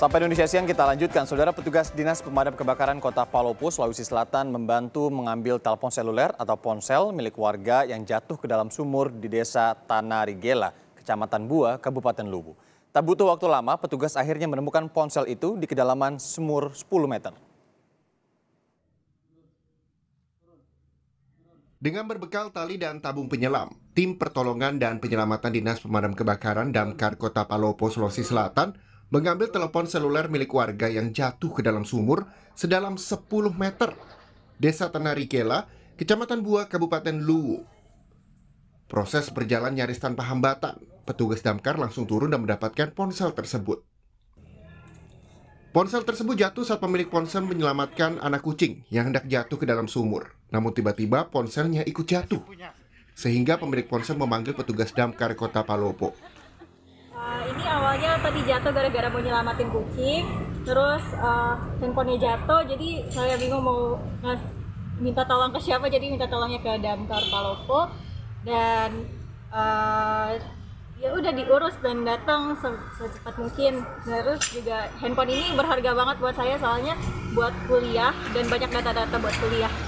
Sampai Indonesia siang kita lanjutkan. Saudara petugas Dinas Pemadam Kebakaran Kota Palopo, Sulawesi Selatan membantu mengambil telepon seluler atau ponsel milik warga yang jatuh ke dalam sumur di desa Tanarigela, Kecamatan Bua, Kabupaten Lubu. Tak butuh waktu lama, petugas akhirnya menemukan ponsel itu di kedalaman sumur 10 meter. Dengan berbekal tali dan tabung penyelam, tim pertolongan dan penyelamatan Dinas Pemadam Kebakaran Damkar Kota Palopo, Sulawesi Selatan mengambil telepon seluler milik warga yang jatuh ke dalam sumur sedalam 10 meter. Desa Tenarikela, Kecamatan Buah, Kabupaten Luwu. Proses berjalan nyaris tanpa hambatan. Petugas damkar langsung turun dan mendapatkan ponsel tersebut. Ponsel tersebut jatuh saat pemilik ponsel menyelamatkan anak kucing yang hendak jatuh ke dalam sumur. Namun tiba-tiba ponselnya ikut jatuh. Sehingga pemilik ponsel memanggil petugas damkar kota Palopo pokoknya tadi jatuh gara-gara mau nyelamatin kucing terus uh, handphonenya jatuh jadi saya bingung mau ngas minta tolong ke siapa jadi minta tolongnya ke damkar Palopo dan uh, ya udah diurus dan datang secepat mungkin terus juga handphone ini berharga banget buat saya soalnya buat kuliah dan banyak data-data buat kuliah